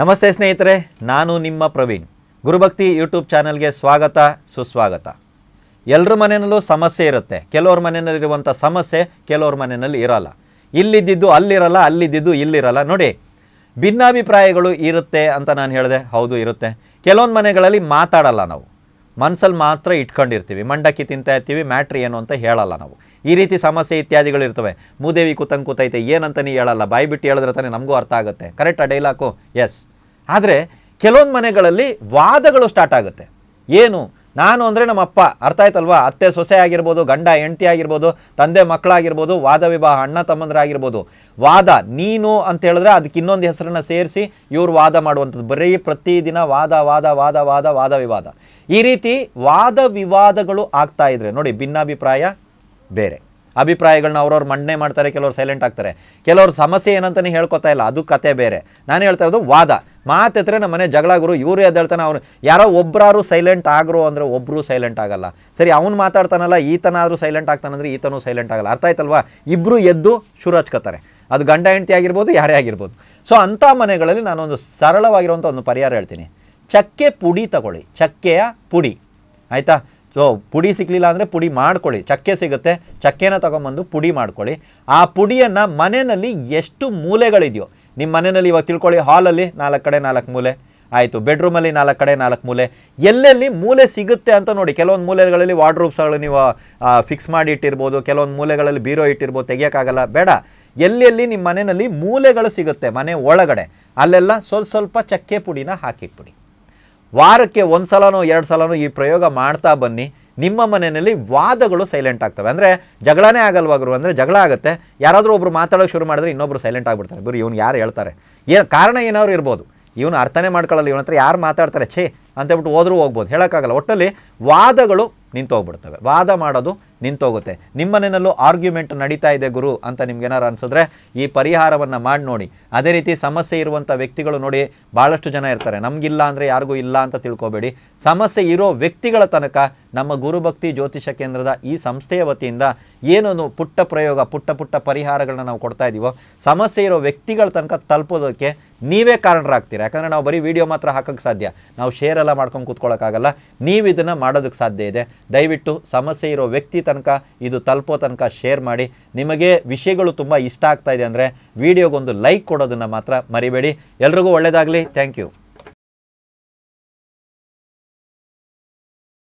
ನಮಸ್ತೆ ಸ್ನೇಹಿತರೆ ನಾನು ನಿಮ್ಮ ಪ್ರವೀಣ್ ಗುರುಭಕ್ತಿ ಯೂಟ್ಯೂಬ್ ಚಾನಲ್ಗೆ ಸ್ವಾಗತ ಸುಸ್ವಾಗತ ಎಲ್ಲರ ಮನೆಯಲ್ಲೂ ಸಮಸ್ಯೆ ಇರುತ್ತೆ ಕೆಲವ್ರ ಮನೆಯಲ್ಲಿರುವಂಥ ಸಮಸ್ಯೆ ಕೆಲವ್ರ ಮನೆಯಲ್ಲಿ ಇರಲ್ಲ ಇಲ್ಲಿದ್ದಿದ್ದು ಅಲ್ಲಿರಲ್ಲ ಅಲ್ಲಿದ್ದಿದ್ದು ಇಲ್ಲಿರಲ್ಲ ನೋಡಿ ಭಿನ್ನಾಭಿಪ್ರಾಯಗಳು ಇರುತ್ತೆ ಅಂತ ನಾನು ಹೇಳಿದೆ ಹೌದು ಇರುತ್ತೆ ಕೆಲವೊಂದು ಮನೆಗಳಲ್ಲಿ ಮಾತಾಡಲ್ಲ ನಾವು ಮನಸ್ಸಲ್ಲಿ ಮಾತ್ರ ಇಟ್ಕೊಂಡಿರ್ತೀವಿ ಮಂಡಕ್ಕಿ ತಿಂತಾ ಇರ್ತೀವಿ ಮ್ಯಾಟ್ರಿ ಏನು ಅಂತ ಹೇಳಲ್ಲ ನಾವು ಈ ರೀತಿ ಸಮಸ್ಯೆ ಇತ್ಯಾದಿಗಳು ಇರ್ತವೆ ಮೂದೇವಿ ಕೂತಂಗೆ ಕೂತೈತೆ ಏನಂತನೇ ಹೇಳಲ್ಲ ಬಾಯಿ ಬಿಟ್ಟು ಹೇಳಿದ್ರೆ ತಾನೇ ನಮಗೂ ಅರ್ಥ ಆಗುತ್ತೆ ಕರೆಕ್ಟ್ ಆ ಡೈಲಾಕು ಎಸ್ ಆದರೆ ಕೆಲವೊಂದು ಮನೆಗಳಲ್ಲಿ ವಾದಗಳು ಸ್ಟಾರ್ಟ್ ಆಗುತ್ತೆ ಏನು ನಾನು ಅಂದರೆ ನಮ್ಮ ಅಪ್ಪ ಅರ್ಥ ಆಯ್ತಲ್ವಾ ಅತ್ತೆ ಸೊಸೆ ಆಗಿರ್ಬೋದು ಗಂಡ ಹೆಂಡತಿ ಆಗಿರ್ಬೋದು ತಂದೆ ಮಕ್ಕಳಾಗಿರ್ಬೋದು ವಾದ ವಿವಾಹ ಅಣ್ಣ ತಮ್ಮಂದ್ರಾಗಿರ್ಬೋದು ವಾದ ನೀನು ಅಂತ ಹೇಳಿದ್ರೆ ಅದಕ್ಕೆ ಇನ್ನೊಂದು ಹೆಸರನ್ನು ಸೇರಿಸಿ ಇವರು ವಾದ ಮಾಡುವಂಥದ್ದು ಬರೀ ಪ್ರತಿದಿನ ವಾದ ವಾದ ವಾದ ವಾದ ವಾದ ವಿವಾದ ಈ ರೀತಿ ವಾದ ವಿವಾದಗಳು ಆಗ್ತಾ ಇದ್ರೆ ನೋಡಿ ಭಿನ್ನಾಭಿಪ್ರಾಯ ಬೇರೆ ಅಭಿಪ್ರಾಯಗಳನ್ನ ಅವ್ರವ್ರು ಮಂಡನೆ ಮಾಡ್ತಾರೆ ಕೆಲವರು ಸೈಲೆಂಟ್ ಆಗ್ತಾರೆ ಕೆಲವರು ಸಮಸ್ಯೆ ಏನಂತಾನೆ ಹೇಳ್ಕೊತಾ ಇಲ್ಲ ಅದು ಕತೆ ಬೇರೆ ನಾನು ಹೇಳ್ತಾ ಇರೋದು ವಾದ ಮಾತೆತ್ರೆ ನಮ್ಮ ಮನೆ ಗುರು ಇವರು ಎದ್ದೇಳ್ತಾನೆ ಅವ್ರು ಯಾರೋ ಒಬ್ಬರಾರು ಸೈಲೆಂಟ್ ಆಗರು ಅಂದರೆ ಒಬ್ಬರು ಸೈಲೆಂಟ್ ಆಗಲ್ಲ ಸರಿ ಅವ್ನು ಮಾತಾಡ್ತಾನಲ್ಲ ಈತನಾದರೂ ಸೈಲೆಂಟ್ ಆಗ್ತಾನಂದ್ರೆ ಈತನೂ ಸೈಲೆಂಟ್ ಆಗಲ್ಲ ಅರ್ಥ ಆಯ್ತಲ್ವಾ ಇಬ್ಬರು ಎದ್ದು ಶುರು ಹಚ್ಕೋತಾರೆ ಅದು ಗಂಡ ಹೆಂಡತಿ ಆಗಿರ್ಬೋದು ಯಾರೇ ಆಗಿರ್ಬೋದು ಸೊ ಅಂಥ ಮನೆಗಳಲ್ಲಿ ನಾನೊಂದು ಸರಳವಾಗಿರುವಂಥ ಒಂದು ಪರಿಹಾರ ಹೇಳ್ತೀನಿ ಚಕ್ಕೆ ಪುಡಿ ತಗೊಳ್ಳಿ ಚಕ್ಕೆಯ ಪುಡಿ ಆಯಿತಾ ಸೊ ಪುಡಿ ಸಿಕ್ಕಲಿಲ್ಲ ಅಂದರೆ ಪುಡಿ ಮಾಡ್ಕೊಳ್ಳಿ ಚಕ್ಕೆ ಸಿಗುತ್ತೆ ಚಕ್ಕೆನ ತೊಗೊಂಬಂದು ಪುಡಿ ಮಾಡ್ಕೊಳ್ಳಿ ಆ ಪುಡಿಯನ್ನು ಮನೆಯಲ್ಲಿ ಎಷ್ಟು ಮೂಲೆಗಳಿದೆಯೋ ನಿಮ್ಮ ಮನೆಯಲ್ಲಿ ಇವಾಗ ತಿಳ್ಕೊಳ್ಳಿ ಹಾಲಲ್ಲಿ ನಾಲ್ಕು ಕಡೆ ನಾಲ್ಕು ಮೂಲೆ ಆಯಿತು ಬೆಡ್ರೂಮಲ್ಲಿ ನಾಲ್ಕು ಕಡೆ ನಾಲ್ಕು ಮೂಲೆ ಎಲ್ಲೆಲ್ಲಿ ಮೂಲೆ ಸಿಗುತ್ತೆ ಅಂತ ನೋಡಿ ಕೆಲವೊಂದು ಮೂಲೆಗಳಲ್ಲಿ ವಾರ್ಡ್ರೂಬ್ಸ್ಗಳು ನೀವು ಫಿಕ್ಸ್ ಮಾಡಿ ಇಟ್ಟಿರ್ಬೋದು ಕೆಲವೊಂದು ಮೂಲೆಗಳಲ್ಲಿ ಬೀರೋ ಇಟ್ಟಿರ್ಬೋದು ತೆಗಿಯೋಕ್ಕಾಗಲ್ಲ ಬೇಡ ಎಲ್ಲೆಲ್ಲಿ ನಿಮ್ಮ ಮನೆಯಲ್ಲಿ ಮೂಲೆಗಳು ಸಿಗುತ್ತೆ ಮನೆ ಒಳಗಡೆ ಅಲ್ಲೆಲ್ಲ ಸ್ವಲ್ಪ ಸ್ವಲ್ಪ ಚಕ್ಕೆ ಪುಡಿನ ಹಾಕಿಟ್ಬಿಡಿ ವಾರಕ್ಕೆ ಒಂದು ಸಲನೋ ಎರಡು ಸಲನೋ ಈ ಪ್ರಯೋಗ ಮಾಡ್ತಾ ಬನ್ನಿ ನಿಮ್ಮ ಮನೆಯಲ್ಲಿ ವಾದಗಳು ಸೈಲೆಂಟ್ ಆಗ್ತವೆ ಅಂದರೆ ಜಗಳನೇ ಆಗಲ್ವಾಗರು ಅಂದರೆ ಜಗಳ ಆಗುತ್ತೆ ಯಾರಾದರೂ ಒಬ್ರು ಮಾತಾಡೋಕ್ಕೆ ಶುರು ಮಾಡಿದ್ರೆ ಇನ್ನೊಬ್ರು ಸೈಲೆಂಟ್ ಆಗಿಬಿಡ್ತಾರೆ ಗುರು ಇವನು ಯಾರು ಹೇಳ್ತಾರೆ ಏನು ಕಾರಣ ಏನಾದ್ರು ಇರ್ಬೋದು ಇವನು ಅರ್ಥನೇ ಮಾಡ್ಕೊಳ್ಳಲ್ಲ ಇವನ ಹತ್ರ ಯಾರು ಮಾತಾಡ್ತಾರೆ ಛೇ ಅಂತೇಳ್ಬಿಟ್ಟು ಹೋದ್ರೂ ಹೋಗ್ಬೋದು ಹೇಳೋಕ್ಕಾಗಲ್ಲ ಒಟ್ಟಲ್ಲಿ ವಾದಗಳು ನಿಂತೋಗ್ಬಿಡ್ತವೆ ವಾದ ಮಾಡೋದು ನಿಂತೋಗುತ್ತೆ ಮನೆಯಲ್ಲೂ ಆರ್ಗ್ಯುಮೆಂಟ್ ನಡೀತಾ ಇದೆ ಗುರು ಅಂತ ನಿಮ್ಗೇನಾರು ಅನಿಸಿದ್ರೆ ಈ ಪರಿಹಾರವನ್ನು ಮಾಡಿ ನೋಡಿ ಅದೇ ರೀತಿ ಸಮಸ್ಯೆ ಇರುವಂಥ ವ್ಯಕ್ತಿಗಳು ನೋಡಿ ಭಾಳಷ್ಟು ಜನ ಇರ್ತಾರೆ ನಮಗಿಲ್ಲ ಅಂದರೆ ಯಾರಿಗೂ ಇಲ್ಲ ಅಂತ ತಿಳ್ಕೊಬೇಡಿ ಸಮಸ್ಯೆ ಇರೋ ವ್ಯಕ್ತಿಗಳ ತನಕ ನಮ್ಮ ಗುರುಭಕ್ತಿ ಜ್ಯೋತಿಷ ಕೇಂದ್ರದ ಈ ಸಂಸ್ಥೆಯ ವತಿಯಿಂದ ಏನೊಂದು ಪುಟ್ಟ ಪ್ರಯೋಗ ಪುಟ್ಟ ಪುಟ್ಟ ಪರಿಹಾರಗಳನ್ನ ನಾವು ಕೊಡ್ತಾ ಇದ್ದೀವೋ ಸಮಸ್ಯೆ ಇರೋ ವ್ಯಕ್ತಿಗಳ ತನಕ ತಲುಪೋದಕ್ಕೆ ನೀವೇ ಕಾರಣರಾಗ್ತೀರಾ ಯಾಕಂದರೆ ನಾವು ಬರೀ ವಿಡಿಯೋ ಮಾತ್ರ ಹಾಕೋಕ್ಕೆ ಸಾಧ್ಯ ನಾವು ಶೇರ್ ಮಾಡ್ಕೊಂಡು ಕೂತ್ಕೊಳ್ಳೋಕ್ಕಾಗಲ್ಲ ನೀವು ಇದನ್ನು ಮಾಡೋದಕ್ಕೆ ಸಾಧ್ಯ ಇದೆ ದಯವಿಟ್ಟು ಸಮಸ್ಯೆ ಇರೋ ವ್ಯಕ್ತಿ ತನಕ ಇದು ತಲುಪೋ ತನಕ ಶೇರ್ ಮಾಡಿ ನಿಮಗೆ ವಿಷಯಗಳು ತುಂಬ ಇಷ್ಟ ಆಗ್ತಾ ಇದೆ ಅಂದರೆ ವೀಡಿಯೋಗೊಂದು ಲೈಕ್ ಕೊಡೋದನ್ನು ಮಾತ್ರ ಮರಿಬೇಡಿ ಎಲ್ರಿಗೂ ಒಳ್ಳೆಯದಾಗಲಿ ಥ್ಯಾಂಕ್ ಯು